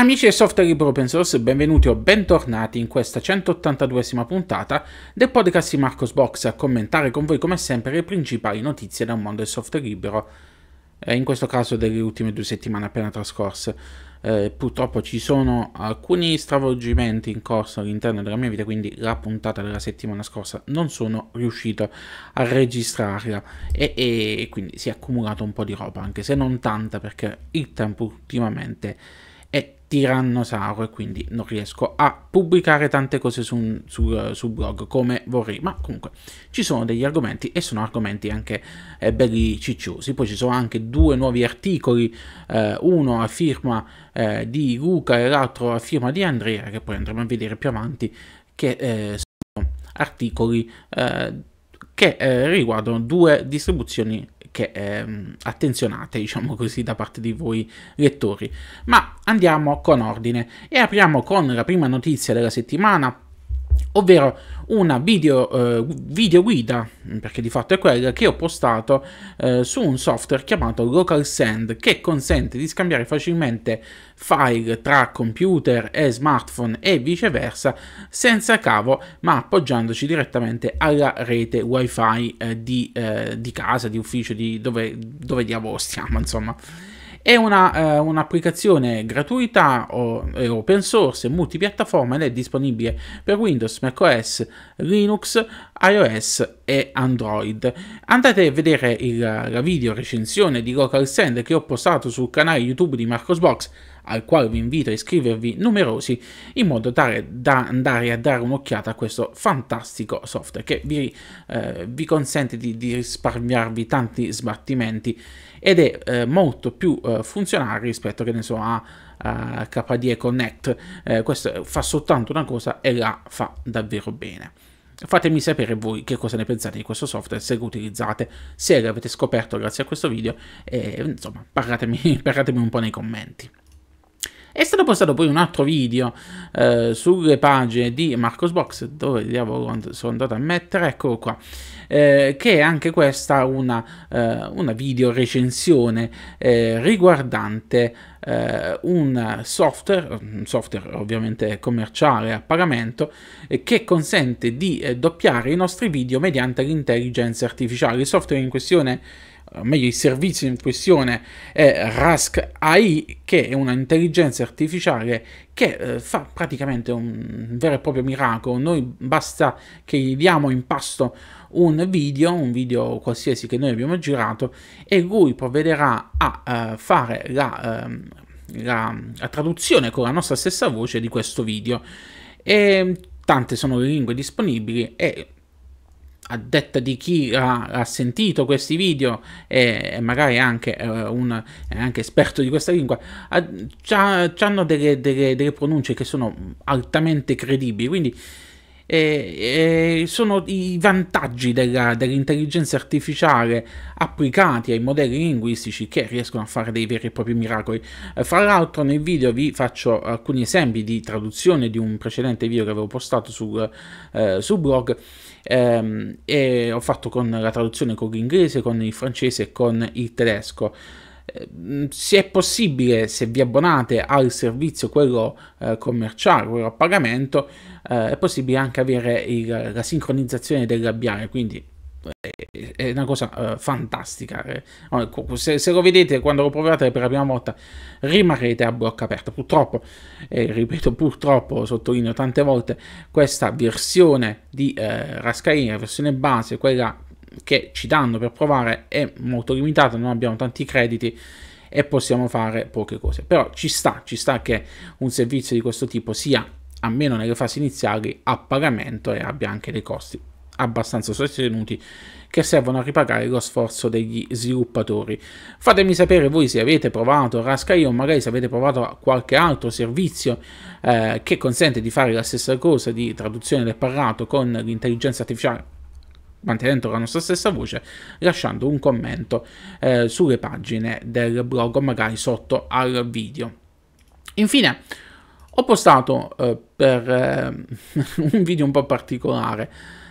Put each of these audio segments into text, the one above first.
Amici del software libero open source, benvenuti o bentornati in questa 182esima puntata del podcast di Marcos Box a commentare con voi come sempre le principali notizie dal mondo del software libero, eh, in questo caso delle ultime due settimane appena trascorse. Eh, purtroppo ci sono alcuni stravolgimenti in corso all'interno della mia vita, quindi la puntata della settimana scorsa non sono riuscito a registrarla e, e quindi si è accumulato un po' di roba, anche se non tanta perché il tempo ultimamente tirannosauro e quindi non riesco a pubblicare tante cose su, su, eh, su, blog come vorrei, ma comunque ci sono degli argomenti e sono argomenti anche eh, belli cicciosi. Poi ci sono anche due nuovi articoli, eh, uno a firma eh, di Luca e l'altro a firma di Andrea, che poi andremo a vedere più avanti, che eh, sono articoli eh, che riguardano due distribuzioni che ehm, attenzionate, diciamo così, da parte di voi lettori. Ma andiamo con ordine e apriamo con la prima notizia della settimana ovvero una video, eh, video, guida, perché di fatto è quella, che ho postato eh, su un software chiamato Local Send che consente di scambiare facilmente file tra computer e smartphone e viceversa senza cavo ma appoggiandoci direttamente alla rete wifi eh, di, eh, di, casa, di ufficio, di dove, dove diavolo stiamo insomma. È una, eh, un'applicazione gratuita o, è open source, multipiattaforma ed è disponibile per Windows, macOS, Linux, iOS e Android. Andate a vedere il, la video recensione di Local Send che ho postato sul canale YouTube di Marcosbox al quale vi invito a iscrivervi numerosi in modo tale da andare a dare un'occhiata a questo fantastico software che vi, eh, vi consente di, di, risparmiarvi tanti sbattimenti ed è eh, molto più eh, funzionale rispetto che ne so a Uh, KDE Connect, uh, questo fa soltanto una cosa e la fa davvero bene. Fatemi sapere voi che cosa ne pensate di questo software, se lo utilizzate, se l'avete scoperto grazie a questo video e insomma parlatemi, parlatemi un po' nei commenti. È stato postato poi un altro video eh, sulle pagine di Marcosbox, dove diavolo sono andato a mettere, eccolo qua, eh, che è anche questa una, eh, una video recensione eh, riguardante eh, un software, un software ovviamente commerciale a pagamento, eh, che consente di doppiare i nostri video mediante l'intelligenza artificiale. Il software in questione o eh, meglio il servizio in questione è Rask AI, che è un'intelligenza artificiale che eh, fa praticamente un vero e proprio miracolo. Noi basta che gli diamo in pasto un video, un video qualsiasi che noi abbiamo girato, e lui provvederà a uh, fare la, uh, la, la traduzione con la nostra stessa voce di questo video. E tante sono le lingue disponibili e a detta di chi ha, ha sentito questi video e, e magari anche, eh, un, è anche esperto di questa lingua, ha, hanno delle, delle, delle pronunce che sono altamente credibili. Quindi e, e sono i vantaggi della, dell'intelligenza artificiale applicati ai modelli linguistici che riescono a fare dei veri e propri miracoli. Eh, fra l'altro nel video vi faccio alcuni esempi di traduzione di un precedente video che avevo postato sul, eh, sul blog ehm, e ho fatto con la traduzione con l'inglese, con il francese e con il tedesco. Ehm, se è possibile, se vi abbonate al servizio, quello eh, commerciale, quello a pagamento, eh, è possibile anche avere il, la sincronizzazione del labiale, quindi è, eh, è una cosa eh, fantastica. Eh. Se, se, lo vedete quando lo provate per la prima volta, rimarrete a bocca aperta. Purtroppo, ripeto purtroppo, sottolineo tante volte, questa versione di eh, Rascarini, la versione base, quella che ci danno per provare è molto limitata, non abbiamo tanti crediti e possiamo fare poche cose. Però ci sta, ci sta che un servizio di questo tipo sia, almeno nelle fasi iniziali, a pagamento e abbia anche dei costi abbastanza sostenuti che servono a ripagare lo sforzo degli sviluppatori. Fatemi sapere voi se avete provato Rascai o magari se avete provato qualche altro servizio eh, che consente di fare la stessa cosa di traduzione del parlato con l'intelligenza artificiale mantenendo la nostra stessa voce, lasciando un commento eh, sulle pagine del blog o magari sotto al video. Infine, ho postato eh, per eh, un video un po' particolare.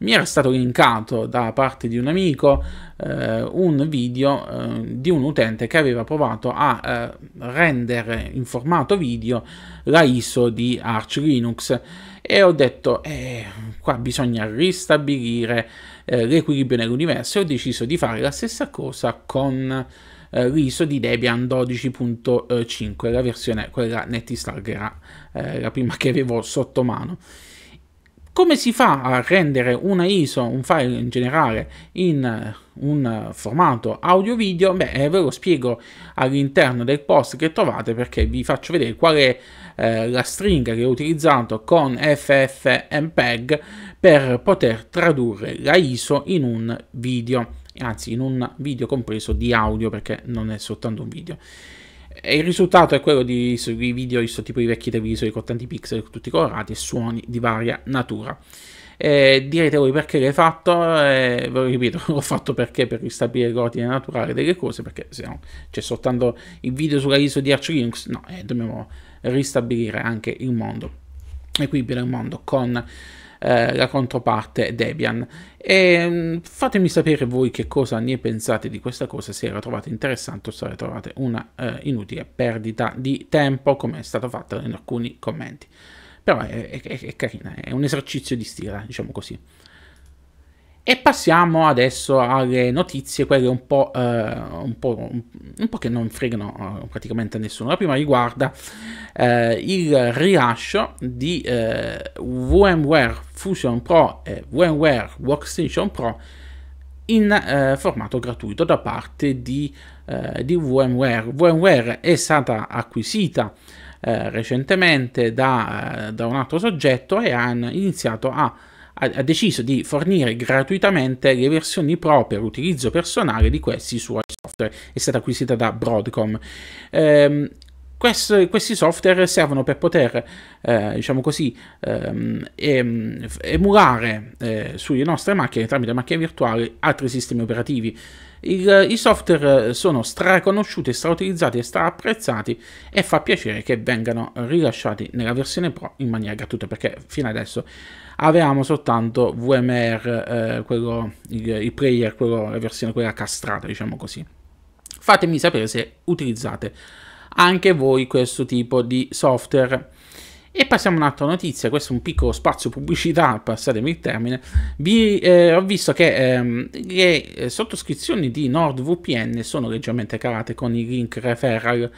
Mi era stato linkato da parte di un amico eh, un video eh, di un utente che aveva provato a eh, rendere in formato video la ISO di Arch Linux e ho detto, qua bisogna ristabilire eh, l'equilibrio nell'universo e ho deciso di fare la stessa cosa con eh, l'ISO di Debian 12.5, la versione, quella Netstalker, eh, la prima che avevo sotto mano. Come si fa a rendere una ISO, un file in generale, in eh, un formato audio-video? Beh, eh, ve lo spiego all'interno del post che trovate perché vi faccio vedere qual è eh, la stringa che ho utilizzato con FFmpeg per poter tradurre la ISO in un video, anzi in un video compreso di audio perché non è soltanto un video e il risultato è quello di, di video di questo tipo di vecchi televisori con tanti pixel tutti colorati e suoni di varia natura. Eh, direte voi perché l'hai fatto, eh, ve lo ripeto, l'ho fatto perché per ristabilire l'ordine naturale delle cose, perché se no c'è soltanto il video sulla ISO di Arch Linux, no, eh, dobbiamo ristabilire anche il mondo equibile al mondo con eh, la controparte Debian. E mm, fatemi sapere voi che cosa ne pensate di questa cosa, se la trovate interessante o se la trovate una eh, inutile perdita di tempo, come è stato fatto in alcuni commenti. Però è, è, è carina, è un esercizio di stile, diciamo così. E passiamo adesso alle notizie, quelle un po', eh, un po', un po che non fregano eh, praticamente a nessuno. La prima riguarda eh, il rilascio di eh, VMware Fusion Pro e VMware Workstation Pro in eh, formato gratuito da parte di, eh, di VMware. VMware è stata acquisita recentemente da, da un altro soggetto e hanno iniziato a ha, deciso di fornire gratuitamente le versioni pro per utilizzo personale di questi suoi software, è stata acquisita da Broadcom. Ehm, questo, questi software servono per poter, eh, diciamo così, ehm, emulare eh, sulle nostre macchine tramite macchine virtuali altri sistemi operativi. Il, I software eh, sono straconosciuti, strautilizzati e straapprezzati e fa piacere che vengano rilasciati nella versione Pro in maniera gratuita perché fino adesso avevamo soltanto VMR, eh, quello, il, il, player, quello, la versione quella castrata, diciamo così. Fatemi sapere se utilizzate anche voi questo tipo di software. E passiamo a un'altra notizia, questo è un piccolo spazio pubblicità, passatemi il termine. Vi, eh, ho visto che ehm, le eh, sottoscrizioni di NordVPN sono leggermente calate con i link referral.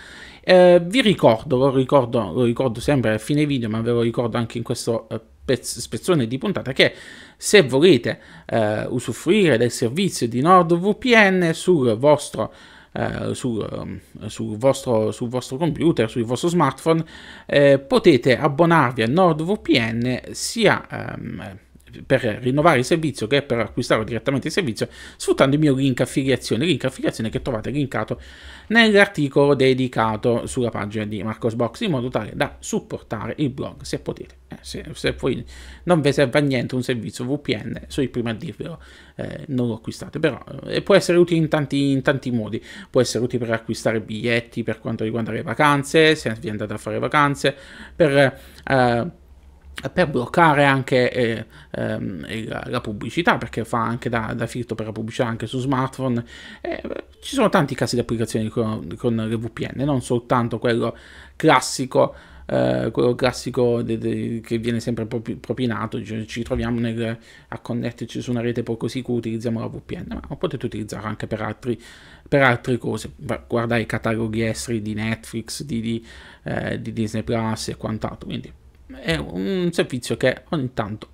Eh, vi ricordo lo, ricordo, lo ricordo, sempre a fine video, ma ve lo ricordo anche in questo eh, spezzone di puntata che se volete eh, usufruire del servizio di NordVPN sul vostro eh, su, ehm, sul, vostro, sul, vostro, computer, sul vostro smartphone, eh, potete abbonarvi a NordVPN sia... Ehm, per rinnovare il servizio che è per acquistare direttamente il servizio sfruttando il mio link affiliazione, link affiliazione che trovate linkato nell'articolo dedicato sulla pagina di Marcosbox in modo tale da supportare il blog se potete. Eh, se, se, poi non vi serve a niente un servizio VPN, sono il primo a dirvelo, eh, non lo acquistate, però eh, può essere utile in tanti, in tanti, modi, può essere utile per acquistare biglietti per quanto riguarda le vacanze, se vi andate a fare vacanze, per eh, per bloccare anche eh, ehm, la pubblicità, perché fa anche da, da, filtro per la pubblicità anche su smartphone. Eh, ci sono tanti casi di applicazioni con, con le VPN, non soltanto quello classico. Eh, quello classico de, de, che viene sempre propinato, ci, cioè ci troviamo nel, a connetterci su una rete poco sicura, utilizziamo la VPN, ma potete utilizzarla anche per, altri, per altre cose, guardare i cataloghi esteri di Netflix, di, di, eh, di Disney Plus e quant'altro. Quindi è un servizio che ogni tanto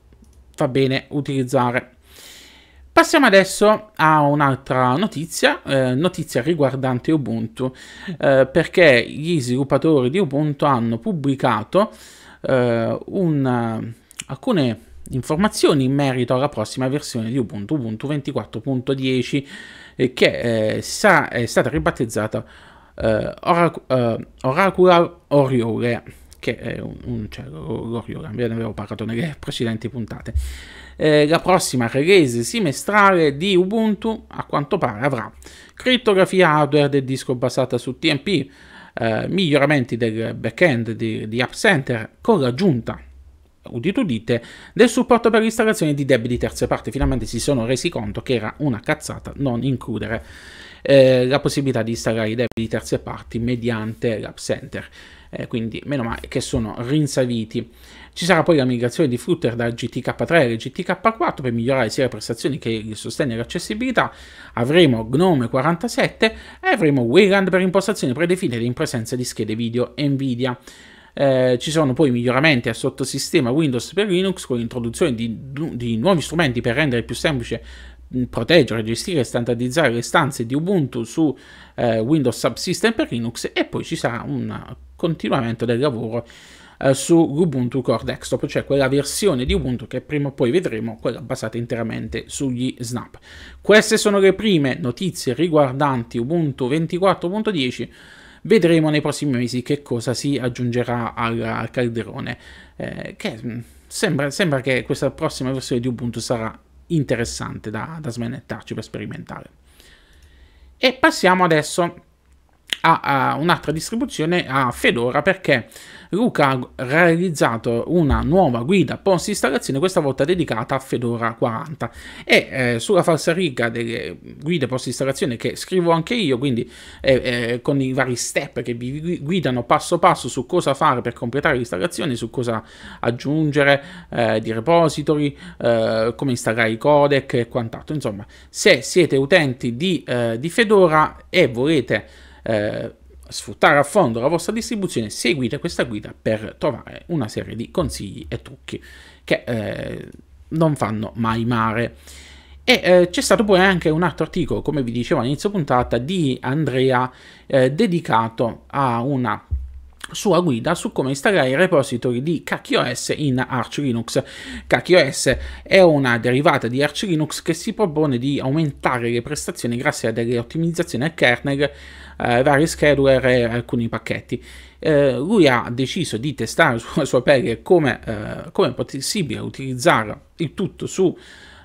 fa bene utilizzare. Passiamo adesso a un'altra notizia, eh, notizia riguardante Ubuntu, eh, perché gli sviluppatori di Ubuntu hanno pubblicato eh, un, eh, alcune informazioni in merito alla prossima versione di Ubuntu, Ubuntu 24.10, eh, che eh, sa, è stata ribattezzata Orac Oracular Oriole che è un, un cioè, Goryogan, ve ne avevo parlato nelle precedenti puntate. Eh, la prossima release semestrale di Ubuntu, a quanto pare, avrà crittografia hardware del disco basata su TMP, eh, miglioramenti del backend di, di App Center con l'aggiunta udito udite, del supporto per l'installazione di debiti di terze parti. Finalmente si sono resi conto che era una cazzata non includere eh, la possibilità di installare i debiti di terze parti mediante l'App Center. Eh, quindi meno male che sono rinsaviti. Ci sarà poi la migrazione di Flutter da GTK3 alle GTK4 per migliorare sia le prestazioni che il sostegno e l'accessibilità. Avremo Gnome 47 e avremo Wayland per impostazioni predefinite in presenza di schede video Nvidia. Eh, ci sono poi miglioramenti al sottosistema Windows per Linux con l'introduzione di, di nuovi strumenti per rendere più semplice proteggere, gestire e standardizzare le stanze di Ubuntu su eh, Windows Subsystem per Linux e poi ci sarà un continuamento del lavoro eh, su Ubuntu Core Desktop, cioè quella versione di Ubuntu che prima o poi vedremo, quella basata interamente sugli snap. Queste sono le prime notizie riguardanti Ubuntu 24.10. Vedremo nei prossimi mesi che cosa si aggiungerà al, al calderone, eh, che mm, sembra, sembra, che questa prossima versione di Ubuntu sarà interessante da, da smanettarci per sperimentare. E passiamo adesso a, a un'altra distribuzione a Fedora perché Luca ha realizzato una nuova guida post installazione, questa volta dedicata a Fedora 40. E eh, sulla falsariga delle guide post installazione che scrivo anche io, quindi eh, eh, con i vari step che vi guidano passo passo su cosa fare per completare l'installazione, su cosa aggiungere eh, di repository, eh, come installare i codec e quant'altro. Insomma, se siete utenti di, eh, di Fedora e volete eh, sfruttare a fondo la vostra distribuzione, seguite questa guida per trovare una serie di consigli e trucchi che eh, non fanno mai male. E eh, c'è stato poi anche un altro articolo, come vi dicevo all'inizio puntata, di Andrea eh, dedicato a una sua guida su come installare i repository di KiOS in Arch Linux. KiOS è una derivata di Arch Linux che si propone di aumentare le prestazioni grazie a delle ottimizzazioni al kernel eh, vari scheduler e alcuni pacchetti. Eh, lui ha deciso di testare sulla sua pelle come, eh, come è possibile utilizzare il tutto su,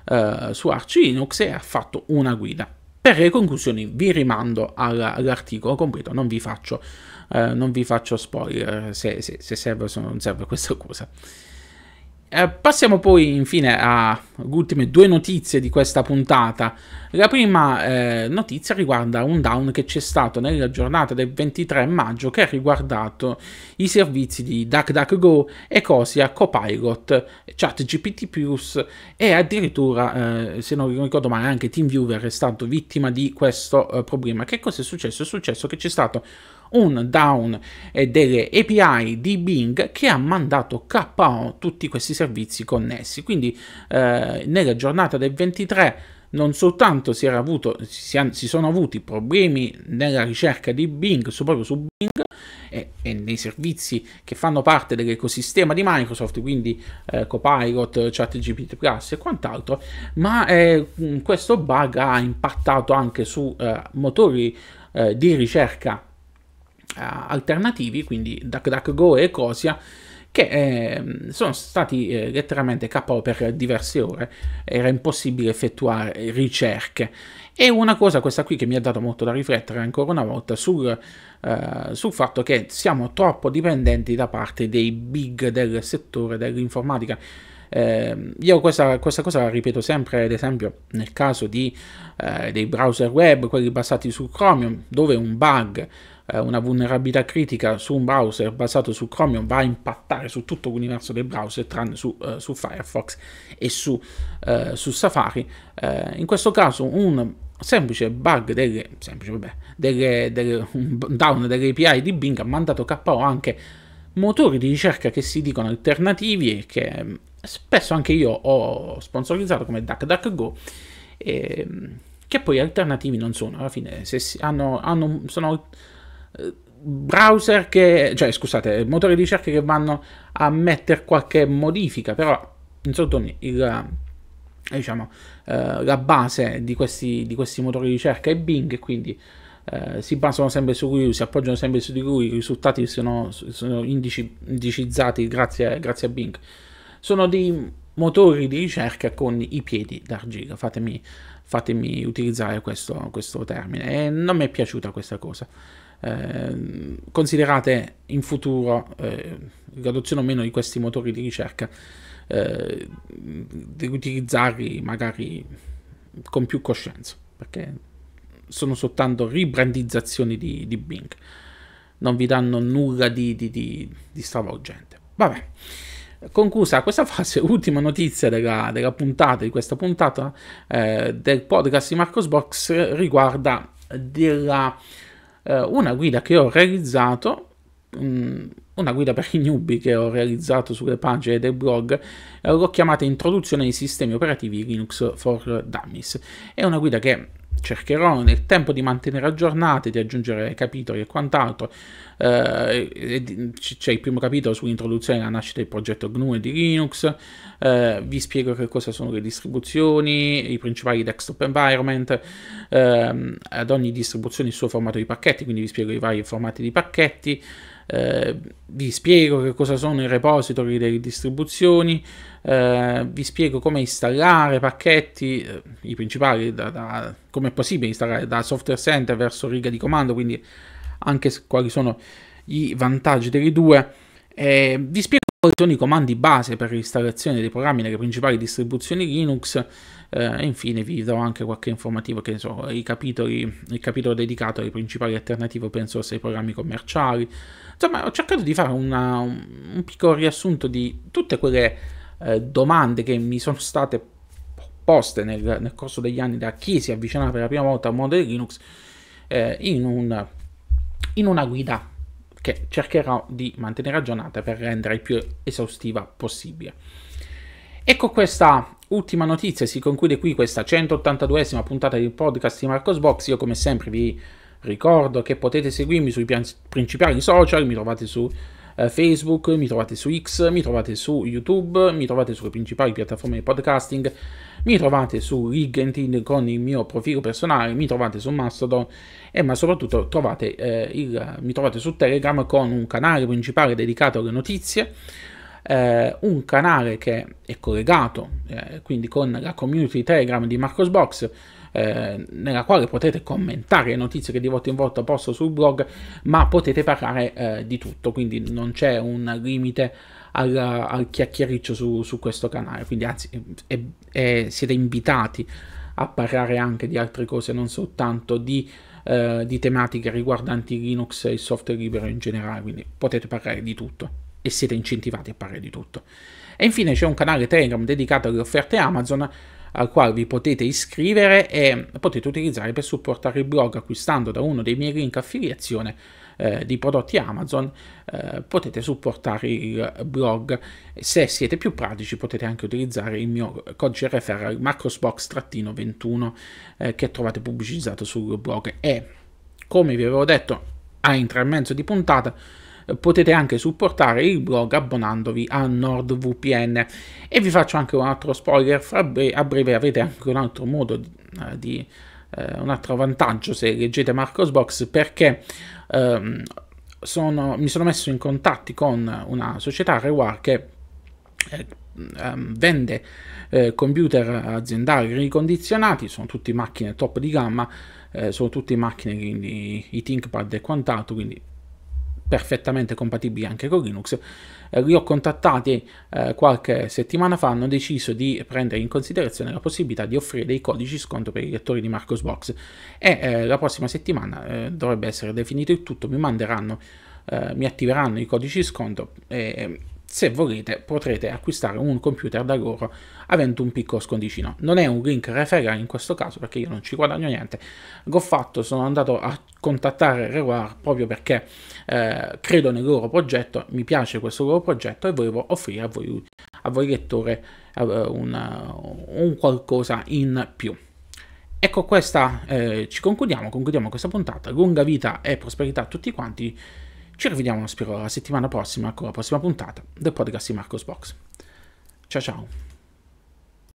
eh, su Arch Linux e ha fatto una guida. Per le conclusioni vi rimando all'articolo completo, non vi faccio, eh, non vi faccio spoiler se, se, se serve o se non serve questa cosa. Eh, passiamo poi infine a ultime due notizie di questa puntata. La prima eh, notizia riguarda un down che c'è stato nella giornata del 23 maggio che ha riguardato i servizi di DuckDuckGo, Ecosia, Copilot, ChatGPT Plus e addirittura, eh, se non ricordo male, anche TeamViewer è stato vittima di questo eh, problema. Che cosa è successo? È successo che c'è stato un down eh, delle API di Bing che ha mandato KO tutti questi servizi connessi. Quindi eh, nella giornata del 23 non soltanto si, avuto, si, si, sono avuti problemi nella ricerca di Bing, su, proprio su Bing e, e, nei servizi che fanno parte dell'ecosistema di Microsoft, quindi eh, Copilot, ChatGPT Plus e quant'altro, ma eh, questo bug ha impattato anche su eh, motori eh, di ricerca eh, alternativi, quindi DuckDuckGo e Ecosia, che eh, sono stati eh, letteralmente KO per diverse ore, era impossibile effettuare ricerche. E una cosa, questa qui, che mi ha dato molto da riflettere ancora una volta sul, eh, sul fatto che siamo troppo dipendenti da parte dei big del settore dell'informatica. Eh, io questa, questa, cosa la ripeto sempre, ad esempio, nel caso di, eh, dei browser web, quelli basati su Chromium, dove un bug eh, una vulnerabilità critica su un browser basato su Chromium va a impattare su tutto l'universo dei browser tranne su, eh, su Firefox e su, eh, su Safari. Eh, in questo caso un semplice bug delle, semplice, vabbè, delle, delle, un down delle API di Bing ha mandato KO anche motori di ricerca che si dicono alternativi e che mm, spesso anche io ho sponsorizzato come DuckDuckGo ehm, che poi alternativi non sono alla fine se hanno, hanno, sono browser che, cioè scusate, motori di ricerca che vanno a mettere qualche modifica, però in soldoni eh, diciamo, eh, la base di questi, di questi, motori di ricerca è Bing, quindi eh, si basano sempre su lui, si appoggiano sempre su di lui, i risultati sono, sono indici, indicizzati grazie, grazie, a Bing. Sono dei motori di ricerca con i piedi d'argilla, fatemi, fatemi utilizzare questo, questo termine, e non mi è piaciuta questa cosa. Ehm, considerate in futuro eh, l'adozione o meno di questi motori di ricerca, eh, di utilizzarli magari con più coscienza, perché sono soltanto ribrandizzazioni di, di Bing, non vi danno nulla di, di, di stravolgente. Vabbè conclusa questa fase, ultima notizia della, della puntata, di questa puntata eh, del podcast di Marcos Box riguarda della eh, una guida che ho realizzato, mh, mm, una guida per i newbie che ho realizzato sulle pagine del blog, eh, l'ho chiamata Introduzione ai sistemi operativi Linux for Dummies. È una guida che cercherò nel tempo di mantenere aggiornate, di aggiungere capitoli e quant'altro. Eh, c'è il primo capitolo sull'introduzione alla nascita del progetto GNU e di Linux, eh, vi spiego che cosa sono le distribuzioni, i principali desktop environment, eh, ad ogni distribuzione il suo formato di pacchetti, quindi vi spiego i vari formati di pacchetti. Eh, vi spiego che cosa sono i repository delle distribuzioni, eh, vi spiego come installare pacchetti, eh, i principali, da, da, come è possibile installare da software center verso riga di comando, quindi anche quali sono i vantaggi delle due. Eh, vi spiego poi sono i comandi base per l'installazione dei programmi nelle principali distribuzioni Linux eh, e infine vi do anche qualche informativa che so, i capitoli, il capitolo dedicato alle principali alternative open source ai programmi commerciali. Insomma, ho cercato di fare una, un, piccolo riassunto di tutte quelle eh, domande che mi sono state poste nel, nel, corso degli anni da chi si avvicinava per la prima volta al mondo di Linux eh, in, un, in una guida che cercherò di mantenere aggiornata per rendere il più esaustiva possibile. E con questa ultima notizia si conclude qui questa 182esima puntata del podcast di Marcos Box. Io come sempre vi ricordo che potete seguirmi sui principali social, mi trovate su eh, Facebook, mi trovate su X, mi trovate su YouTube, mi trovate sulle principali piattaforme di podcasting, mi trovate su LinkedIn con il mio profilo personale, mi trovate su Mastodon e eh, ma soprattutto trovate, eh, il, mi trovate su Telegram con un canale principale dedicato alle notizie, eh, un canale che è collegato eh, quindi con la community Telegram di Marcosbox eh, nella quale potete commentare le notizie che di volta in volta posto sul blog, ma potete parlare eh, di tutto, quindi non c'è un limite al, al chiacchiericcio su, su, questo canale, quindi anzi è, è, siete invitati a parlare anche di altre cose, non soltanto di eh, di tematiche riguardanti Linux e il software libero in generale, quindi potete parlare di tutto e siete incentivati a parlare di tutto. E infine c'è un canale Telegram dedicato alle offerte Amazon al quale vi potete iscrivere e potete utilizzare per supportare il blog acquistando da uno dei miei link affiliazione eh, di prodotti Amazon eh, potete supportare il blog. Se siete più pratici potete anche utilizzare il mio codice referral macrosbox-21 eh, che trovate pubblicizzato sul blog e come vi avevo detto a intramezzo di puntata eh, potete anche supportare il blog abbonandovi a NordVPN e vi faccio anche un altro spoiler, a breve avete anche un altro modo di, eh, di eh, un altro vantaggio se leggete Marcos Box perché ehm, sono, mi sono messo in contatti con una società Rewar che eh, ehm, vende eh, computer aziendali ricondizionati, sono tutte macchine top di gamma, eh, sono tutte macchine quindi i ThinkPad e quant'altro, quindi perfettamente compatibili anche con Linux, eh, li ho contattati eh, qualche settimana fa, hanno deciso di prendere in considerazione la possibilità di offrire dei codici sconto per i lettori di Marcosbox e eh, la prossima settimana eh, dovrebbe essere definito il tutto, mi manderanno, eh, mi attiveranno i codici sconto e, se volete potrete acquistare un computer da loro avendo un piccolo scondicino. Non è un link referral in questo caso perché io non ci guadagno niente, l'ho fatto, sono andato a contattare Rewar proprio perché eh, credo nel loro progetto, mi piace questo loro progetto e volevo offrire a voi, a voi lettore eh, una, un qualcosa in più. Ecco questa, eh, ci concludiamo, concludiamo questa puntata, lunga vita e prosperità a tutti quanti. Ci rivediamo, non spero, la settimana prossima con la prossima puntata del podcast di Marcos Box. Ciao ciao!